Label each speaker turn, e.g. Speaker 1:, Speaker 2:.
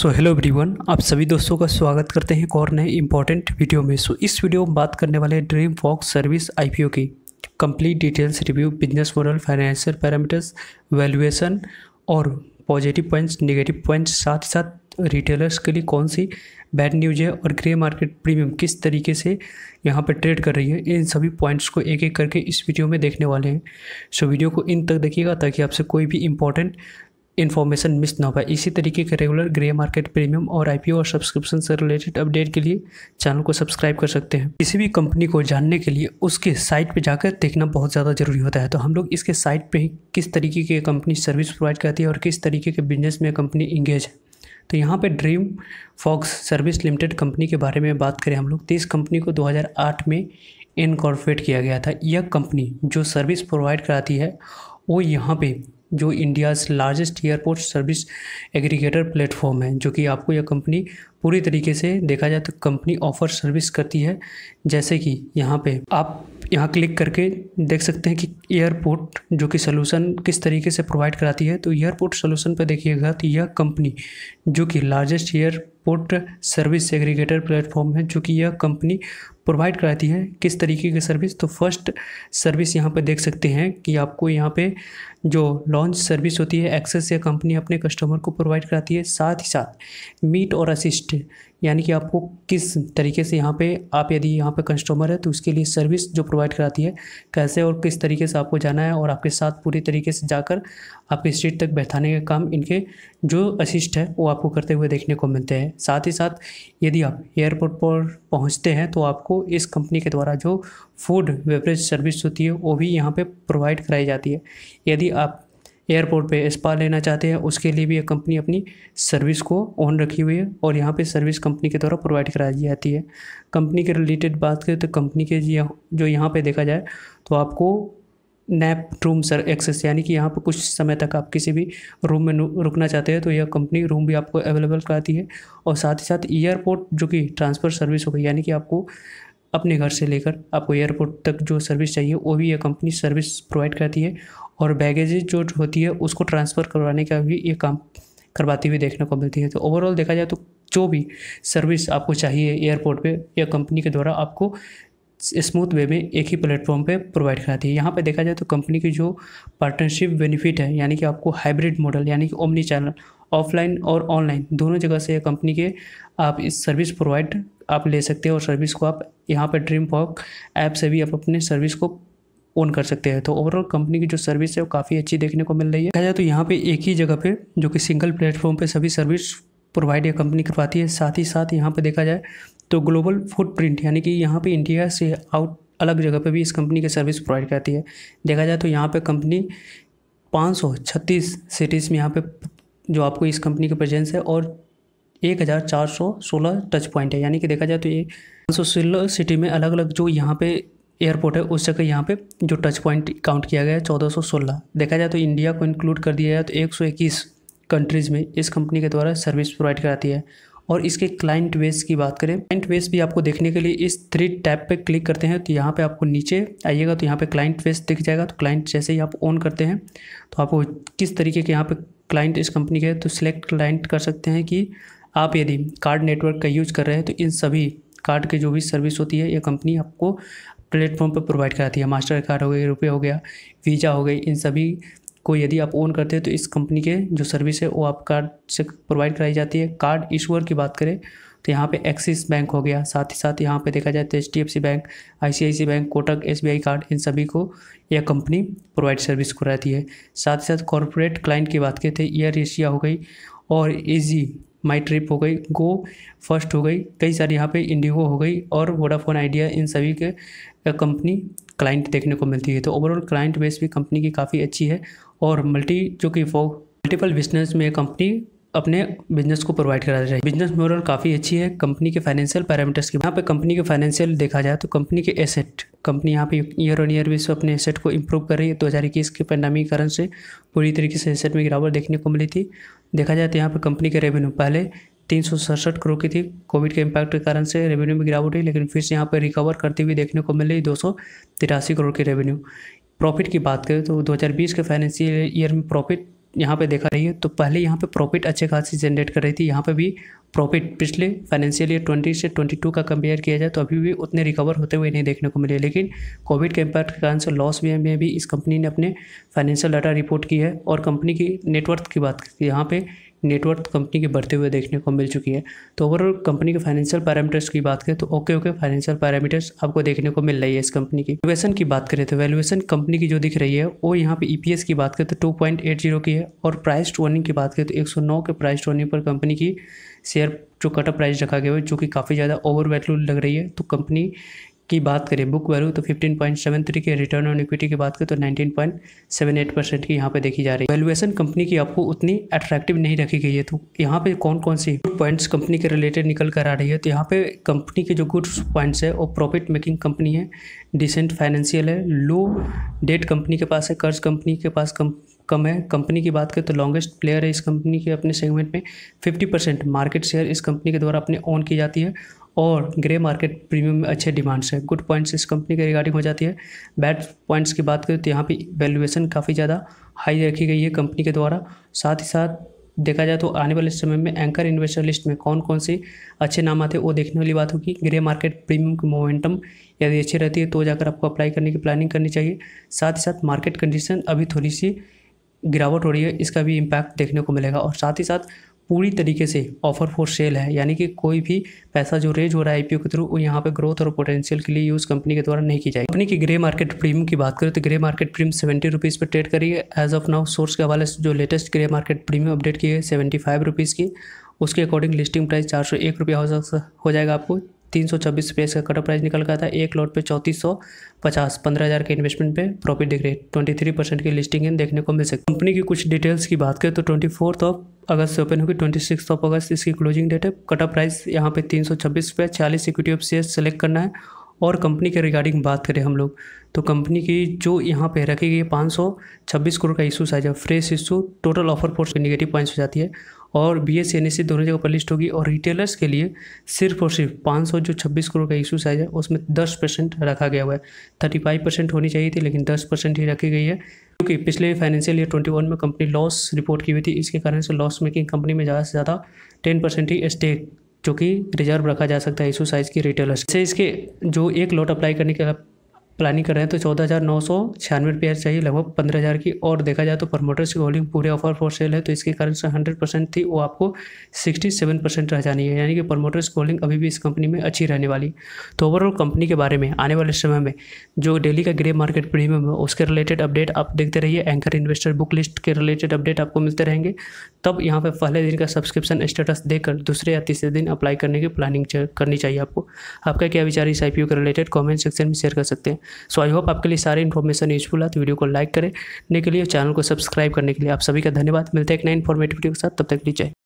Speaker 1: so hello everyone आप सभी दोस्तों का स्वागत करते हैं एक और नए इम्पॉर्टेंट वीडियो में सो so, इस वीडियो में बात करने वाले ड्रीम वॉक सर्विस आईपीओ की complete details review business model financial parameters valuation और पॉजिटिव पॉइंट्स नेगेटिव पॉइंट्स साथ ही साथ रिटेलर्स के लिए कौन सी बैड न्यूज है और ग्रे मार्केट प्रीमियम किस तरीके से यहाँ पर ट्रेड कर रही है इन सभी पॉइंट्स को एक एक करके इस वीडियो में देखने वाले हैं सो so, वीडियो को इन तक देखिएगा ताकि आपसे कोई भी इंपॉर्टेंट इन्फॉर्मेशन मिस ना हो पाए इसी तरीके के रेगुलर ग्रे मार्केट प्रीमियम और आईपीओ और सब्सक्रिप्शन से रिलेटेड अपडेट के लिए चैनल को सब्सक्राइब कर सकते हैं किसी भी कंपनी को जानने के लिए उसके साइट पर जाकर देखना बहुत ज़्यादा ज़रूरी होता है तो हम लोग इसके साइट पर किस तरीके की कंपनी सर्विस प्रोवाइड करती है और किस तरीके के बिजनेस में कंपनी इंगेज है तो यहाँ पे Dream Folks service limited company के बारे में बात करें हम लोग तो इस कंपनी को 2008 में इनकॉर्पोरेट किया गया था यह कंपनी जो सर्विस प्रोवाइड कराती है वो यहाँ पे जो India's largest airport service aggregator platform है जो कि आपको यह कंपनी पूरी तरीके से देखा जाए तो कंपनी ऑफर सर्विस करती है जैसे कि यहाँ पे आप यहाँ क्लिक करके देख सकते हैं कि एयरपोर्ट जो कि सोल्यूशन किस तरीके से प्रोवाइड कराती है तो एयरपोर्ट सोल्यूशन पर देखिएगा तो यह कंपनी जो कि largest airport service aggregator platform है जो कि यह कंपनी प्रोवाइड कराती है किस तरीके की सर्विस तो फर्स्ट सर्विस यहाँ पर देख सकते हैं कि आपको यहाँ पे जो लॉन्च सर्विस होती है एक्सेस या कंपनी अपने कस्टमर को प्रोवाइड कराती है साथ ही साथ मीट और असिस्ट यानी कि आपको किस तरीके से यहाँ पे आप यदि यहाँ पे कस्टमर है तो उसके लिए सर्विस जो प्रोवाइड कराती है कैसे और किस तरीके से आपको जाना है और आपके साथ पूरी तरीके से जाकर आपके स्ट्रीट तक बैठाने का काम इनके जो असिस्ट है वो आपको करते हुए देखने को मिलते हैं हैं साथ ही साथ यदि आप एयरपोर्ट पर पहुंचते हैं तो आपको इस कंपनी के द्वारा जो फूड बेवरेज सर्विस होती है वो भी यहाँ पे प्रोवाइड कराई जाती है यदि आप एयरपोर्ट पे स्पा लेना चाहते हैं उसके लिए भी ये कंपनी अपनी सर्विस को ऑन रखी हुई है और यहाँ पे सर्विस कंपनी के द्वारा प्रोवाइड कराई जाती है कंपनी के रिलेटेड बात करें तो कंपनी के जो यहाँ पे देखा जाए तो आपको नैप रूम सर एक्सेस यानी कि यहाँ पर कुछ समय तक आप किसी भी रूम में रुकना चाहते हैं तो यह कंपनी रूम भी आपको अवेलेबल कराती है और साथ ही साथ एयरपोर्ट जो कि ट्रांसफ़र सर्विस हो गई यानी कि आपको अपने घर से लेकर आपको एयरपोर्ट तक जो सर्विस चाहिए वो भी यह कंपनी सर्विस प्रोवाइड करती है और बैगेज जो होती है उसको ट्रांसफ़र करवाने का भी ये काम करवाती हुई देखने को मिलती है तो ओवरऑल देखा जाए तो जो भी सर्विस आपको चाहिए एयरपोर्ट पे या कंपनी के द्वारा आपको स्मूथ वे में एक ही प्लेटफॉर्म पे प्रोवाइड कराती है यहाँ पे देखा जाए तो कंपनी की जो पार्टनरशिप बेनिफिट है यानी कि आपको हाइब्रिड मॉडल यानी कि ओमनी चैनल ऑफलाइन और ऑनलाइन दोनों जगह से कंपनी के आप इस सर्विस प्रोवाइड आप ले सकते हैं और सर्विस को आप यहाँ पर ड्रीम पॉक ऐप से भी आप अपने सर्विस को ओन कर सकते हैं तो ओवरऑल कंपनी की जो सर्विस है वो काफ़ी अच्छी देखने को मिल रही है देखा जाए तो यहाँ पे एक ही जगह पे जो कि सिंगल प्लेटफॉर्म पे सभी सर्विस प्रोवाइड या कंपनी करवाती है साथ ही साथ यहाँ पे देखा जाए तो ग्लोबल फुटप्रिंट यानी कि यहाँ पे इंडिया से आउट अलग जगह पे भी इस कंपनी की सर्विस प्रोवाइड करती है देखा जाए तो यहाँ पे कंपनी पाँच सिटीज़ में यहाँ पे जो आपको इस कंपनी का प्रेजेंस है और एक टच पॉइंट है यानी कि देखा जाए तो ये पाँच सिटी में अलग अलग जो यहाँ पे एयरपोर्ट है उस जगह यहाँ पे जो टच पॉइंट काउंट किया गया है सोलह देखा जाए तो इंडिया को इंक्लूड कर दिया जाए तो इक्कीस कंट्रीज़ में इस कंपनी के द्वारा सर्विस प्रोवाइड कराती है और इसके क्लाइंट वेस की बात करें क्लाइंट वेस भी आपको देखने के लिए इस थ्री टैप पे क्लिक करते हैं तो यहाँ पे आपको नीचे आइएगा तो यहाँ पे क्लाइंट वेस दिख जाएगा तो क्लाइंट जैसे ही आप ऑन करते हैं तो आपको किस तरीके के यहाँ पे क्लाइंट इस कंपनी के है तो सिलेक्ट क्लाइंट कर सकते हैं कि आप यदि कार्ड नेटवर्क का यूज़ कर रहे हैं तो इन सभी कार्ड की जो भी सर्विस होती है ये कंपनी आपको प्लेटफॉर्म पर प्रोवाइड कराती है मास्टर कार्ड हो गया रुपये हो गया वीज़ा हो गई इन सभी को यदि आप ओन करते हैं तो इस कंपनी के जो सर्विस है वो आप कार्ड से प्रोवाइड कराई जाती है कार्ड इशूअर की बात करें तो यहाँ पे एक्सिस बैंक हो गया साथ ही साथ यहाँ पे देखा जाए तो H D F C bank I C I C bank Kotak S B I card इन सभी को यह कंपनी प्रोवाइड सर्विस कराती है साथ ही साथ कॉरपोरेट क्लाइंट की बात करें तो एयर एशिया हो गई और ईजी माई ट्रिप हो गई गो फर्स्ट हो गई कई सारी यहाँ पे इंडिगो हो गई और वोडाफोन आइडिया इन सभी के कंपनी क्लाइंट देखने को मिलती है तो ओवरऑल क्लाइंट बेस भी कंपनी की काफ़ी अच्छी है और मल्टी जो कि वो मल्टीपल बिजनेस में कंपनी अपने बिजनेस को प्रोवाइड करा रही है बिजनेस मॉडल काफ़ी अच्छी है कंपनी के फाइनेंशियल पैरामीटर्स की यहाँ पर कंपनी के फाइनेंशियल देखा जाए तो कंपनी के एसेट कंपनी यहाँ पे ईयर ऑन ईयर भी अपने एसेट को इम्प्रूव कर रही है दो हज़ार इक्कीस के पैंडामिकरण कारण से पूरी तरीके से एसेट में गिरावट देखने को मिली थी देखा जाए तो यहाँ पर कंपनी के रेवेन्यू पहले तीन सौ सड़सठ करोड़ की थी कोविड के इम्पैक्ट के कारण से रेवेन्यू में गिरावट हुई लेकिन फिर से यहाँ पर रिकवर करती हुई देखने को मिल रही दो सौ तिरासी करोड़ की रेवेन्यू प्रॉफिट की बात करें तो 2020 के फाइनेंशियल ईयर में प्रॉफिट यहाँ पे देखा रही है तो पहले यहाँ पे प्रॉफिट अच्छे खासी जनरेट कर रही थी यहाँ पे भी प्रॉफिट पिछले फाइनेंशियल ईयर ट्वेंटी से ट्वेंटी टू का कंपेयर किया जाए तो अभी भी उतने रिकवर होते हुए नहीं देखने को मिले लेकिन कोविड के इम्पैक्ट के कारण से लॉस भी में भी इस कंपनी ने अपने फाइनेंशियल डाटा रिपोर्ट की है और कंपनी की नेटवर्थ की बात यहाँ पे नेटवर्थ कंपनी के बढ़ते हुए देखने को मिल चुकी है तो ओवरऑल कंपनी के फाइनेंशियल पैरामीटर्स की बात करें तो ओके ओके फाइनेंशियल पैरामीटर्स आपको देखने को मिल रही है इस कंपनी की वैल्यूएशन की बात करें तो वैल्यूएशन कंपनी की जो दिख रही है वो यहाँ पे ईपीएस की बात करें तो टू पॉइंट एट जीरो की है और प्राइस टू अर्निंग की बात करें तो एक सौ नौ के प्राइस टू अर्निंग पर कंपनी की से शेयर जो कटअप प्राइस रखा गया है जो कि काफ़ी ज़्यादा ओवर वैल्यू लग रही है तो कंपनी की बात करें बुक वैल्यू तो 15.73 के रिटर्न ऑन इक्विटी की बात करें तो 19.78 परसेंट की यहाँ पे देखी जा रही है वैल्यूएशन कंपनी की आपको उतनी अट्रैक्टिव नहीं रखी गई है तो यहाँ पे कौन कौन सी गुड पॉइंट्स कंपनी के रिलेटेड निकल कर आ रही है तो यहाँ पे कंपनी के जो गुड पॉइंट्स है वो प्रॉफिट मेकिंग कंपनी है डिसेंट फाइनेंशियल है लो डेट कंपनी के पास है कर्ज कंपनी के पास कम कम है कंपनी की बात करें तो लॉन्गेस्ट प्लेयर है इस कंपनी के अपने सेगमेंट में 50 परसेंट मार्केट शेयर इस कंपनी के द्वारा अपने ओन की जाती है और ग्रे मार्केट प्रीमियम में अच्छे डिमांड्स हैं गुड पॉइंट्स इस कंपनी के रिगार्डिंग हो जाती है बैड पॉइंट्स की बात करें तो यहाँ पर वैल्यूएशन काफ़ी ज़्यादा हाई रखी गई है कंपनी के द्वारा साथ ही साथ देखा जाए तो आने वाले समय में एंकर इन्वेस्टर लिस्ट में कौन कौन से अच्छे नाम आते हैं वो देखने वाली बात होगी ग्रे मार्केट प्रीमियम की मोमेंटम यदि अच्छी रहती है तो जाकर आपको अप्लाई करने की प्लानिंग करनी चाहिए साथ ही साथ मार्केट कंडीशन अभी थोड़ी सी गिरावट हो रही है इसका भी इम्पैक्ट देखने को मिलेगा और साथ ही साथ पूरी तरीके से ऑफर फॉर सेल है यानी कि कोई भी पैसा जो रेज हो रहा है आईपीओ के थ्रू यहाँ पे ग्रोथ और पोटेंशियल के लिए यूज़ कंपनी के द्वारा नहीं की जाएगी कंपनी की ग्रे मार्केट प्रीमियम की बात करें तो grey market premium seventy rupees पर ट्रेड करी है एज ऑफ नाउ सोर्स के हवाले से जो latest grey market premium update की है सेवेंटी फाइव रुपीज़ की उसके अकॉर्डिंग लिस्टिंग प्राइस चार सौ एक रुपया हो जाएगा आपको तीन सौ छब्बीस रुपये इसका कटअप प्राइस निकल गया था एक लॉट पे चौंतीस सौ पचास पंद्रह हज़ार के इन्वेस्टमेंट पे प्रॉफिट दिख रही है ट्वेंटी थ्री परसेंट की लिस्टिंग है देखने को मिल सकती है कंपनी की कुछ डिटेल्स की बात करें तो ट्वेंटी फोर्थ ऑफ अगस्त से ओपन होगी ट्वेंटी सिक्स ऑफ अगस्त इसकी क्लोजिंग डेट है कटअप प्राइस यहाँ पे तीन सौ छब्बीस रुपये चालीस इक्विटी ऑफ शेयर सेलेक्ट करना है और कंपनी के रिगार्डिंग बात करें हम लोग तो कंपनी की जो यहाँ पे रखी गई पाँच सौ छब्बीस करोड़ का इशू साइज है fresh issue total offer force negative points हो जाती है और B S N S C दोनों जगह पर लिस्ट होगी और रिटेलर्स के लिए सिर्फ और सिर्फ पाँच सौ जो छब्बीस करोड़ का इशू साइज है उसमें दस परसेंट रखा गया हुआ है थर्टी फाइव परसेंट होनी चाहिए थी लेकिन दस परसेंट ही रखी गई है क्योंकि पिछले फाइनेंशियल ईयर वन में कंपनी लॉस रिपोर्ट की हुई थी इसके कारण से लॉस मेकिंग कंपनी में ज़्यादा से ज़्यादा टेन परसेंट ही स्टेक जो कि रिजर्व रखा जा सकता है इशू साइज़ की रिटेलर्स से इसके जो एक लॉट अप्लाई करने के प्लानिंग कर रहे हैं तो चौदह हज़ार नौ सौ छियानवे रुपया चाहिए लगभग पंद्रह हज़ार की और देखा जाए तो प्रमोटर्स की होल्डिंग पूरे ऑफर फॉर सेल है तो इसके कारण से हंड्रेड परसेंट थी वो आपको सिक्सटी सेवन परसेंट रह जानी है यानी कि प्रमोटर्स की होल्डिंग अभी भी इस कंपनी में अच्छी रहने वाली तो ओवरऑल कंपनी के बारे में आने वाले समय में जो डेली का ग्रे मार्केट प्रीमियम है उसके रिलेटेड अपडेट आप देखते रहिए एंकर इन्वेस्टर बुक लिस्ट के रिलेटेड अपडेट आपको मिलते रहेंगे तब यहाँ पर पहले दिन का सब्सक्रिप्शन स्टेटस देकर दूसरे या तीसरे दिन अप्लाई करने की प्लानिंग करनी चाहिए आपको आपका क्या विचार इस आई के रिलेटेड कॉमेंट सेक्शन में शेयर कर सकते हैं सो आई होप आपके लिए सारी इन्फॉर्मेशन यूजफुल है तो वीडियो को लाइक करें करने के लिए चैनल को सब्सक्राइब करने के लिए आप सभी का धन्यवाद मिलते हैं एक नए इन्फॉर्मेटिव वीडियो के साथ तब तक लीजिए